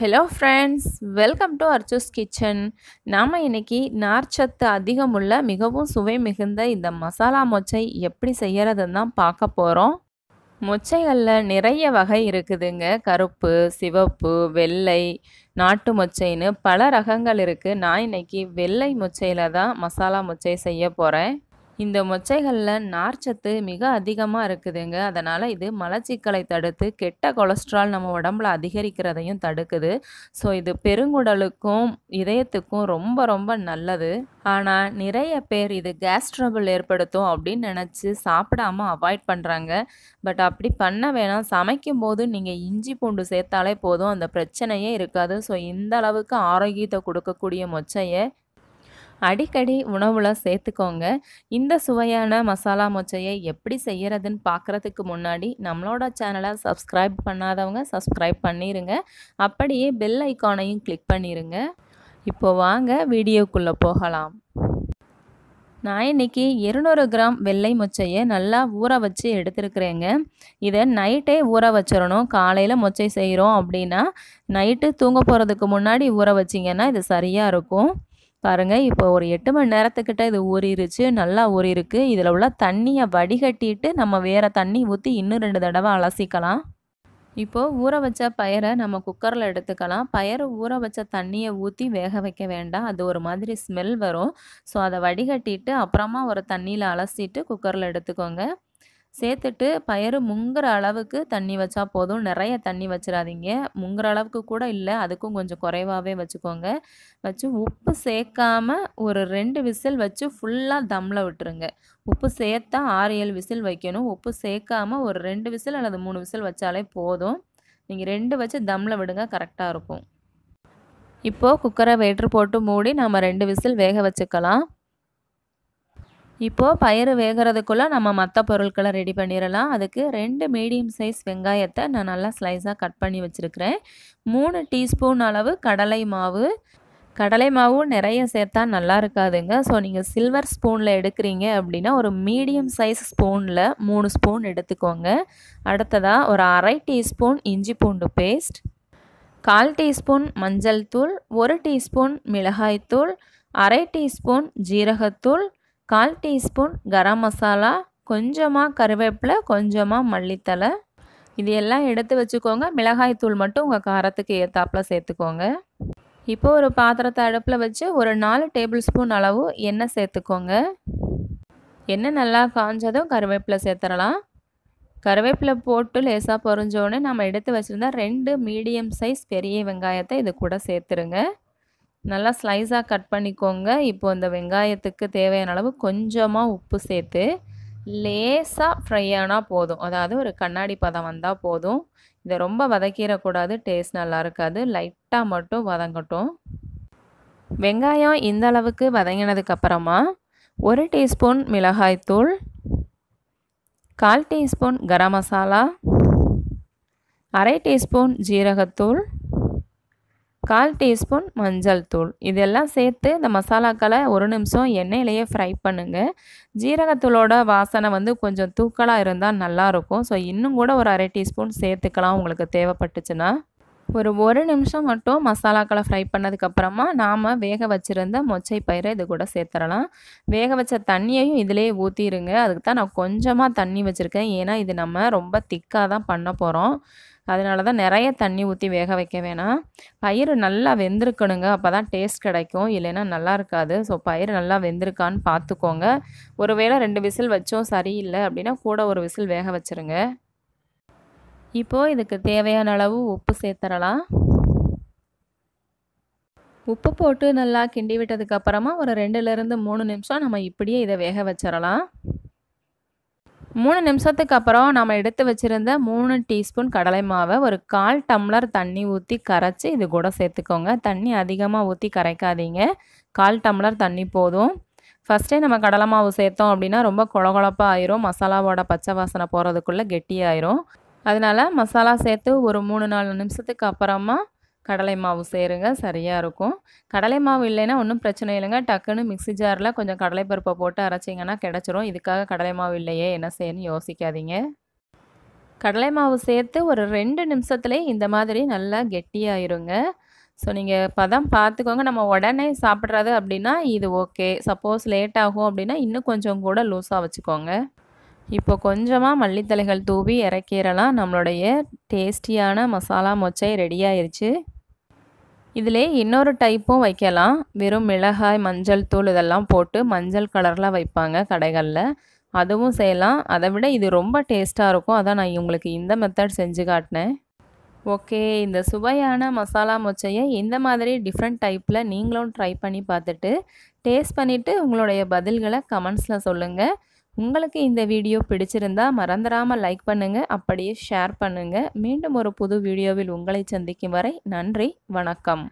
hello friends welcome to Archu's kitchen நாம் இன்றைக்கி நார்ச்சத்து அதிகமுள்ள மிகவும் சுவை மிகுந்த இந்த மசாலா மொச்சை எப்படி செய்கிறதுன்னு தான் பார்க்க போகிறோம் மொச்சைகளில் நிறைய வகை இருக்குதுங்க கருப்பு சிவப்பு வெள்ளை நாட்டு மொச்சைன்னு பல ரகங்கள் இருக்குது நான் இன்றைக்கி வெள்ளை மொச்சையில் தான் மசாலா மொச்சை செய்ய போகிறேன் இந்த மொச்சைகளில் நார்ச்சத்து மிக அதிகமாக இருக்குதுங்க அதனால் இது மலச்சிக்கலை தடுத்து கெட்ட கொலஸ்ட்ரால் நம்ம உடம்புல அதிகரிக்கிறதையும் தடுக்குது ஸோ இது பெருங்குடலுக்கும் இதயத்துக்கும் ரொம்ப ரொம்ப நல்லது ஆனால் நிறைய பேர் இது கேஸ் ட்ரபிள் ஏற்படுத்தும் அப்படின்னு நினச்சி சாப்பிடாம அவாய்ட் பண்ணுறாங்க பட் அப்படி பண்ண வேணாம் சமைக்கும் போது நீங்கள் இஞ்சி பூண்டு சேர்த்தாலே போதும் அந்த பிரச்சனையே இருக்காது ஸோ இந்த அளவுக்கு ஆரோக்கியத்தை கொடுக்கக்கூடிய மொச்சையை அடிக்கடி உணவில் சேர்த்துக்கோங்க இந்த சுவையான மசாலா மொச்சையை எப்படி செய்கிறதுன்னு பார்க்குறதுக்கு முன்னாடி நம்மளோட சேனலை சப்ஸ்கிரைப் பண்ணாதவங்க சப்ஸ்கிரைப் பண்ணிடுங்க அப்படியே பெல் ஐக்கானையும் கிளிக் பண்ணிடுங்க இப்போ வாங்க வீடியோக்குள்ளே போகலாம் நான் இன்றைக்கி இருநூறு கிராம் வெள்ளை மொச்சையை நல்லா ஊற வச்சு எடுத்துருக்குறேங்க இதை நைட்டே ஊற வச்சிடணும் காலையில் மொச்சை செய்கிறோம் அப்படின்னா நைட்டு தூங்க போகிறதுக்கு முன்னாடி ஊற வச்சிங்கன்னா இது சரியாக இருக்கும் பாருங்கள் இப்போ ஒரு எட்டு மணி நேரத்துக்கிட்ட இது ஊறிடுச்சு நல்லா ஊறிருக்கு இதில் உள்ள தண்ணியை வடிகட்டிட்டு நம்ம வேறு தண்ணி ஊற்றி இன்னும் ரெண்டு தடவை அலசிக்கலாம் இப்போது ஊற வச்ச பயரை நம்ம குக்கரில் எடுத்துக்கலாம் பயிரை ஊற வச்ச தண்ணியை ஊற்றி வேக வைக்க வேண்டாம் அது ஒரு மாதிரி ஸ்மெல் வரும் ஸோ அதை வடிகட்டிட்டு அப்புறமா ஒரு தண்ணியில் அலசிட்டு குக்கரில் எடுத்துக்கோங்க சேர்த்துட்டு பயிறு முங்குற அளவுக்கு தண்ணி வச்சா போதும் நிறைய தண்ணி வச்சிடாதீங்க முங்குற அளவுக்கு கூட இல்லை அதுக்கும் கொஞ்சம் குறைவாகவே வச்சுக்கோங்க வச்சு உப்பு சேர்க்காம ஒரு ரெண்டு விசில் வச்சு ஃபுல்லாக தம்மில் விட்டுருங்க உப்பு சேர்த்தா ஆறு ஏழு விசில் வைக்கணும் உப்பு சேர்க்காம ஒரு ரெண்டு விசில் அல்லது மூணு விசில் வச்சாலே போதும் நீங்கள் ரெண்டு வச்சு தம்மில் விடுங்க கரெக்டாக இருக்கும் இப்போது குக்கரை வெயிட்ரு போட்டு மூடி நம்ம ரெண்டு விசில் வேக வச்சுக்கலாம் இப்போது பயிறு வேகிறதுக்குள்ளே நம்ம மற்ற பொருட்களை ரெடி பண்ணிடலாம் அதுக்கு ரெண்டு மீடியம் சைஸ் வெங்காயத்தை நான் நல்லா ஸ்லைஸாக கட் பண்ணி வச்சுருக்கிறேன் மூணு டீஸ்பூன் அளவு கடலை மாவு கடலை மாவும் நிறைய சேர்த்தா நல்லா இருக்காதுங்க ஸோ நீங்கள் சில்வர் ஸ்பூனில் எடுக்கிறீங்க அப்படின்னா ஒரு மீடியம் சைஸ் ஸ்பூனில் மூணு ஸ்பூன் எடுத்துக்கோங்க அடுத்ததாக ஒரு அரை டீஸ்பூன் இஞ்சி பூண்டு பேஸ்ட் கால் டீஸ்பூன் மஞ்சள் தூள் ஒரு டீஸ்பூன் மிளகாய்த்தூள் அரை டீஸ்பூன் ஜீரகத்தூள் கால் டீஸ்பூன் கரம் மசாலா கொஞ்சமாக கருவேப்பிலை கொஞ்சமாக மல்லித்தலை இது எல்லாம் எடுத்து வச்சுக்கோங்க மிளகாய் தூள் மட்டும் உங்கள் காரத்துக்கு ஏற்றாப்பில் சேர்த்துக்கோங்க இப்போ ஒரு பாத்திரத்தை அடுப்பில் வச்சு ஒரு நாலு டேபிள் ஸ்பூன் அளவு எண்ணெய் சேர்த்துக்கோங்க எண்ணெய் நல்லா காஞ்சதும் கருவேப்பிலை சேர்த்துடலாம் கருவேப்பிலை போட்டு லேசாக பொறிஞ்சோடனே நம்ம எடுத்து வச்சுருந்தா ரெண்டு மீடியம் சைஸ் பெரிய வெங்காயத்தை இது கூட சேர்த்துருங்க நல்லா ஸ்லைஸாக கட் பண்ணிக்கோங்க இப்போ இந்த வெங்காயத்துக்கு தேவையான அளவு கொஞ்சமாக உப்பு சேர்த்து லேசாக ஃப்ரை ஆனால் போதும் அதாவது ஒரு கண்ணாடி பதம் வந்தால் போதும் இதை ரொம்ப வதக்கிடக்கூடாது டேஸ்ட் நல்லா இருக்காது லைட்டாக மட்டும் வதங்கட்டும் வெங்காயம் இந்த அளவுக்கு வதங்கினதுக்கப்புறமா ஒரு டீஸ்பூன் மிளகாய்த்தூள் கால் டீஸ்பூன் கரம் மசாலா அரை டீஸ்பூன் ஜீரகத்தூள் கால் டீஸ்பூன் மஞ்சள் தூள் இதெல்லாம் சேர்த்து இந்த மசாலாக்களை ஒரு நிமிஷம் எண்ணெயிலேயே ஃப்ரை பண்ணுங்கள் ஜீரகத்தூளோட வாசனை வந்து கொஞ்சம் தூக்கலாக இருந்தால் நல்லாயிருக்கும் ஸோ இன்னும் கூட ஒரு அரை டீஸ்பூன் சேர்த்துக்கலாம் உங்களுக்கு தேவைப்பட்டுச்சுன்னா ஒரு ஒரு நிமிஷம் மட்டும் மசாலாக்களை ஃப்ரை பண்ணதுக்கப்புறமா நாம் வேக வச்சுருந்த மொச்சை பயிரை இது கூட சேர்த்துடலாம் வேக வச்ச தண்ணியையும் இதிலே ஊற்றிடுங்க அதுக்கு தான் நான் கொஞ்சமாக தண்ணி வச்சுருக்கேன் ஏன்னா இது நம்ம ரொம்ப திக்காக தான் பண்ண போகிறோம் அதனால தான் நிறைய தண்ணி ஊற்றி வேக வைக்க வேணாம் பயிர் நல்லா வெந்திருக்கணுங்க அப்போ தான் டேஸ்ட் கிடைக்கும் இல்லைன்னா நல்லா இருக்காது ஸோ பயிர் நல்லா வெந்திருக்கான்னு பார்த்துக்கோங்க ஒருவேளை ரெண்டு விசில் வச்சோம் சரியில்லை அப்படின்னா கூட ஒரு விசில் வேக வச்சுருங்க இப்போது இதுக்கு தேவையான அளவு உப்பு சேர்த்துடலாம் உப்பு போட்டு நல்லா கிண்டி விட்டதுக்கப்புறமா ஒரு ரெண்டுலேருந்து மூணு நிமிஷம் நம்ம இப்படியே இதை வேக வச்சிடலாம் மூணு நிமிஷத்துக்கு அப்புறம் நம்ம எடுத்து வச்சுருந்த மூணு டீஸ்பூன் கடலை மாவை ஒரு கால் டம்ளர் தண்ணி ஊற்றி கரைச்சி இது கூட சேர்த்துக்கோங்க தண்ணி அதிகமாக ஊற்றி கரைக்காதீங்க கால் டம்ளர் தண்ணி போதும் ஃபஸ்ட்டே நம்ம கடலை மாவு சேர்த்தோம் அப்படின்னா ரொம்ப குழகுழப்பாக ஆயிரும் மசாலாவோட பச்சை வாசனை போகிறதுக்குள்ளே கெட்டியாயிரும் அதனால் மசாலா சேர்த்து ஒரு மூணு நாலு நிமிஷத்துக்கு அப்புறமா கடலை மாவு சேருங்க சரியாக இருக்கும் கடலை மாவு இல்லைன்னா ஒன்றும் பிரச்சனை இல்லைங்க டக்குன்னு மிக்சி ஜாரில் கொஞ்சம் கடலைப்பருப்பை போட்டு அரைச்சிங்கன்னா கிடச்சிரும் இதுக்காக கடலை மாவு இல்லையே என்ன செய்யணும்னு யோசிக்காதீங்க கடலை மாவு சேர்த்து ஒரு ரெண்டு நிமிஷத்துலேயே இந்த மாதிரி நல்லா கெட்டியாயிருங்க ஸோ நீங்கள் பதம் பார்த்துக்கோங்க நம்ம உடனே சாப்பிட்றது அப்படின்னா இது ஓகே சப்போஸ் லேட் ஆகும் அப்படின்னா இன்னும் கொஞ்சம் கூட லூஸாக வச்சுக்கோங்க இப்போ கொஞ்சமாக மல்லித்தலைகள் தூவி இறக்கிறலாம் நம்மளுடைய டேஸ்டியான மசாலா மொச்சை ரெடி ஆயிடுச்சு இதில் இன்னொரு டைப்பும் வைக்கலாம் வெறும் மிளகாய் மஞ்சள் தூள் இதெல்லாம் போட்டு மஞ்சள் கலரில் வைப்பாங்க கடைகளில் அதுவும் செய்யலாம் அதை விட இது ரொம்ப டேஸ்ட்டாக இருக்கும் அதான் நான் உங்களுக்கு இந்த மெத்தட் செஞ்சு காட்டினேன் ஓகே இந்த சுவையான மசாலா மொச்சையை இந்த மாதிரி டிஃப்ரெண்ட் டைப்பில் நீங்களும் ட்ரை பண்ணி பார்த்துட்டு டேஸ்ட் பண்ணிவிட்டு உங்களுடைய பதில்களை கமெண்ட்ஸில் சொல்லுங்கள் உங்களுக்கு இந்த வீடியோ பிடிச்சிருந்தா மறந்துடாமல் லைக் பண்ணுங்கள் அப்படியே ஷேர் பண்ணுங்கள் மீண்டும் ஒரு புது வீடியோவில் உங்களை சந்திக்கும் வரை நன்றி வணக்கம்